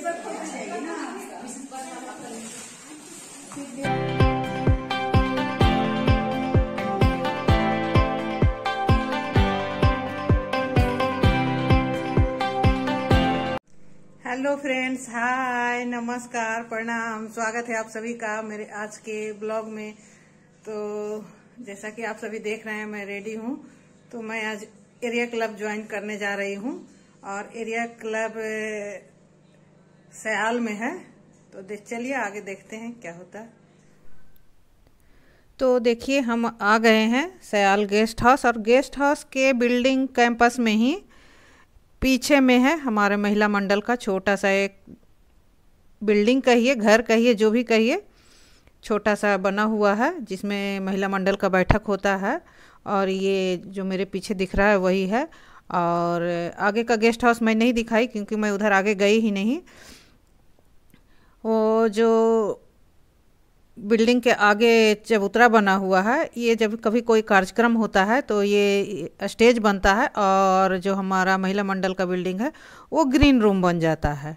hello friends hi नमस्कार प्रणाम स्वागत है आप सभी का मेरे आज के ब्लॉग में तो जैसा कि आप सभी देख रहे हैं मैं रेडी हूं तो मैं आज एरिया क्लब ज्वाइन करने जा रही हूँ और एरिया क्लब सयाल में है तो देख चलिए आगे देखते हैं क्या होता है तो देखिए हम आ गए हैं सयाल गेस्ट हाउस और गेस्ट हाउस के बिल्डिंग कैंपस में ही पीछे में है हमारे महिला मंडल का छोटा सा एक बिल्डिंग कहिए घर कहिए जो भी कहिए छोटा सा बना हुआ है जिसमें महिला मंडल का बैठक होता है और ये जो मेरे पीछे दिख रहा है वही है और आगे का गेस्ट हाउस मैं नहीं दिखाई क्योंकि मैं उधर आगे गई ही नहीं वो जो बिल्डिंग के आगे चबूतरा बना हुआ है ये जब कभी कोई कार्यक्रम होता है तो ये स्टेज बनता है और जो हमारा महिला मंडल का बिल्डिंग है वो ग्रीन रूम बन जाता है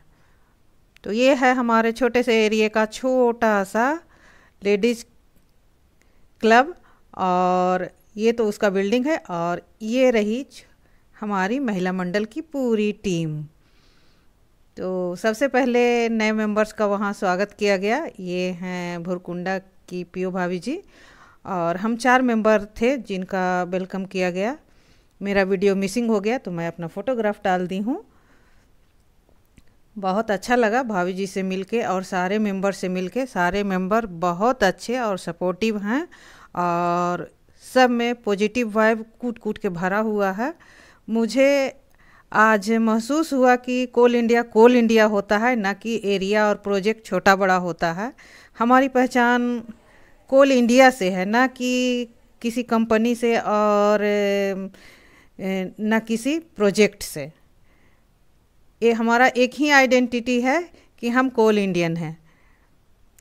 तो ये है हमारे छोटे से एरिए का छोटा सा लेडीज़ क्लब और ये तो उसका बिल्डिंग है और ये रही हमारी महिला मंडल की पूरी टीम तो सबसे पहले नए मेंबर्स का वहाँ स्वागत किया गया ये हैं भुरकुंडा की पीओ भाभी जी और हम चार मेंबर थे जिनका वेलकम किया गया मेरा वीडियो मिसिंग हो गया तो मैं अपना फ़ोटोग्राफ डाल दी हूँ बहुत अच्छा लगा भाभी जी से मिलके और सारे मेंबर से मिलके सारे मेंबर बहुत अच्छे और सपोर्टिव हैं और सब में पॉजिटिव वाइब कूट कूट के भरा हुआ है मुझे आज महसूस हुआ कि कोल इंडिया कोल इंडिया होता है ना कि एरिया और प्रोजेक्ट छोटा बड़ा होता है हमारी पहचान कोल इंडिया से है ना कि किसी कंपनी से और ना किसी प्रोजेक्ट से ये हमारा एक ही आइडेंटिटी है कि हम कोल इंडियन हैं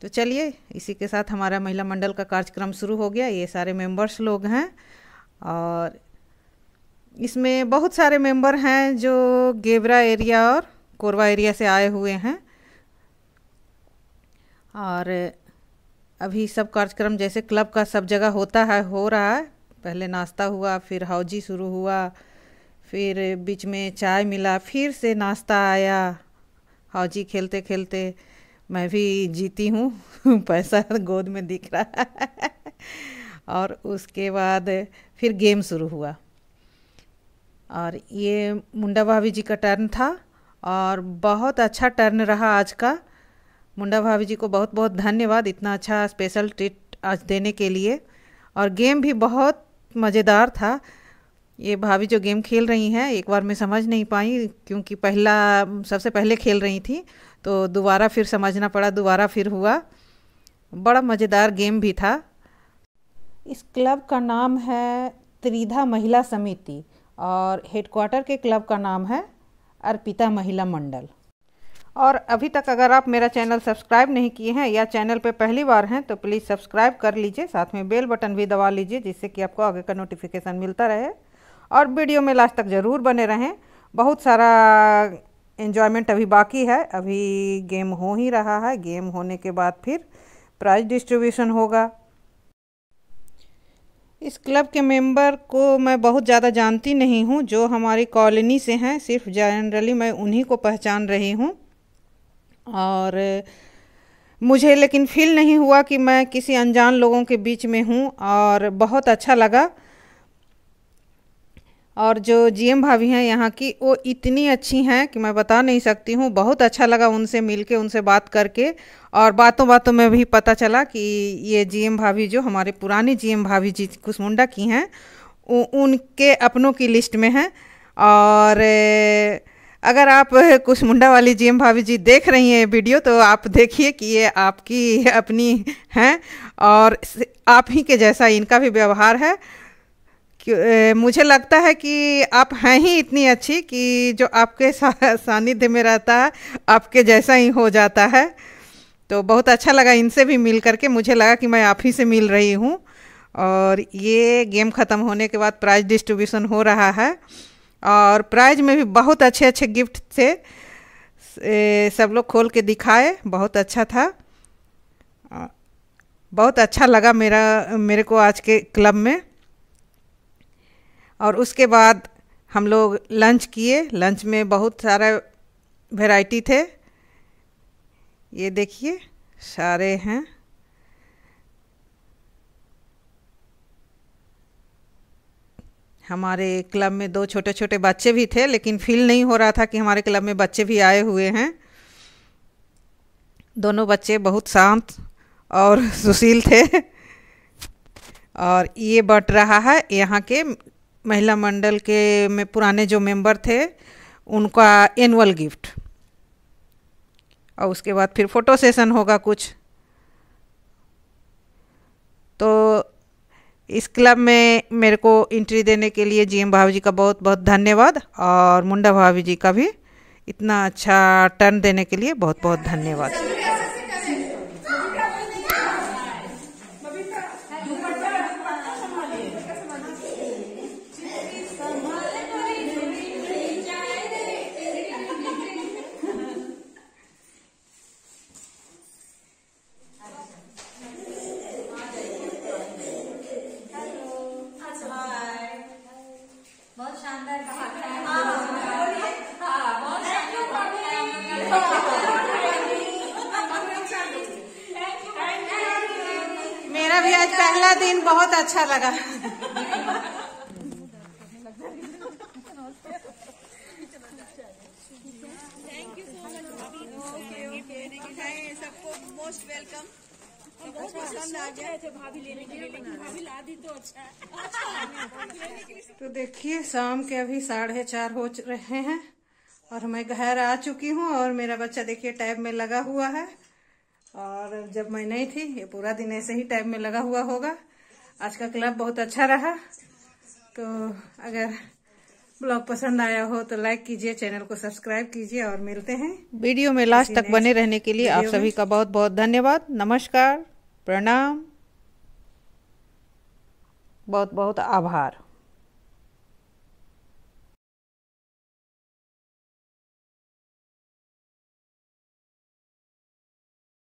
तो चलिए इसी के साथ हमारा महिला मंडल का कार्यक्रम शुरू हो गया ये सारे मेंबर्स लोग हैं और इसमें बहुत सारे मेंबर हैं जो गेवरा एरिया और कोरवा एरिया से आए हुए हैं और अभी सब कार्यक्रम जैसे क्लब का सब जगह होता है हो रहा है पहले नाश्ता हुआ फिर हाउजी शुरू हुआ फिर बीच में चाय मिला फिर से नाश्ता आया हाउजी खेलते खेलते मैं भी जीती हूँ पैसा गोद में दिख रहा है और उसके बाद फिर गेम शुरू हुआ और ये मुंडा भाभी जी का टर्न था और बहुत अच्छा टर्न रहा आज का मुंडा भाभी जी को बहुत बहुत धन्यवाद इतना अच्छा स्पेशल ट्रीट आज देने के लिए और गेम भी बहुत मज़ेदार था ये भाभी जो गेम खेल रही हैं एक बार मैं समझ नहीं पाई क्योंकि पहला सबसे पहले खेल रही थी तो दोबारा फिर समझना पड़ा दोबारा फिर हुआ बड़ा मज़ेदार गेम भी था इस क्लब का नाम है त्रिधा महिला समिति और हेडक्वार्टर के क्लब का नाम है अर्पिता महिला मंडल और अभी तक अगर आप मेरा चैनल सब्सक्राइब नहीं किए हैं या चैनल पर पहली बार हैं तो प्लीज़ सब्सक्राइब कर लीजिए साथ में बेल बटन भी दबा लीजिए जिससे कि आपको आगे का नोटिफिकेशन मिलता रहे और वीडियो में लास्ट तक ज़रूर बने रहें बहुत सारा इन्जॉयमेंट अभी बाकी है अभी गेम हो ही रहा है गेम होने के बाद फिर प्राइज डिस्ट्रीब्यूशन होगा इस क्लब के मेंबर को मैं बहुत ज़्यादा जानती नहीं हूँ जो हमारी कॉलोनी से हैं सिर्फ जनरली मैं उन्हीं को पहचान रही हूँ और मुझे लेकिन फील नहीं हुआ कि मैं किसी अनजान लोगों के बीच में हूँ और बहुत अच्छा लगा और जो जीएम भाभी हैं यहाँ की वो इतनी अच्छी हैं कि मैं बता नहीं सकती हूँ बहुत अच्छा लगा उनसे मिलके उनसे बात करके और बातों बातों में भी पता चला कि ये जीएम भाभी जो हमारे पुराने जीएम भाभी जी कुसमुंडा की हैं उनके अपनों की लिस्ट में हैं और अगर आप मुंडा वाली जीएम भाभी जी देख रही हैं वीडियो तो आप देखिए कि ये आपकी अपनी हैं और आप ही के जैसा इनका भी व्यवहार है मुझे लगता है कि आप हैं ही इतनी अच्छी कि जो आपके सानिध्य में रहता है आपके जैसा ही हो जाता है तो बहुत अच्छा लगा इनसे भी मिल करके मुझे लगा कि मैं आप ही से मिल रही हूँ और ये गेम ख़त्म होने के बाद प्राइज डिस्ट्रीब्यूशन हो रहा है और प्राइज में भी बहुत अच्छे अच्छे गिफ्ट थे सब लोग खोल के दिखाए बहुत अच्छा था बहुत अच्छा लगा मेरा मेरे को आज के क्लब में और उसके बाद हम लोग लंच किए लंच में बहुत सारे वैरायटी थे ये देखिए सारे हैं हमारे क्लब में दो छोटे छोटे बच्चे भी थे लेकिन फील नहीं हो रहा था कि हमारे क्लब में बच्चे भी आए हुए हैं दोनों बच्चे बहुत शांत और सुशील थे और ये बट रहा है यहाँ के महिला मंडल के में पुराने जो मेंबर थे उनका एनुअल गिफ्ट और उसके बाद फिर फोटो सेशन होगा कुछ तो इस क्लब में मेरे को एंट्री देने के लिए जीएम भाभी जी का बहुत बहुत धन्यवाद और मुंडा भाभी जी का भी इतना अच्छा टर्न देने के लिए बहुत बहुत धन्यवाद भी आज पहला दिन बहुत अच्छा लगा thank you so much okay okay सबको मोस्ट अच्छा वेलकम तो अच्छा तो देखिए शाम के अभी साढ़े चार हो रहे हैं और मैं घर आ चुकी हूँ और मेरा बच्चा देखिए टैब में लगा हुआ है और जब मैं नहीं थी ये पूरा दिन ऐसे ही टाइम में लगा हुआ होगा आज का क्लब बहुत अच्छा रहा तो अगर ब्लॉग पसंद आया हो तो लाइक कीजिए चैनल को सब्सक्राइब कीजिए और मिलते हैं वीडियो में लास्ट तक बने रहने के लिए आप सभी का बहुत बहुत धन्यवाद नमस्कार प्रणाम बहुत बहुत आभार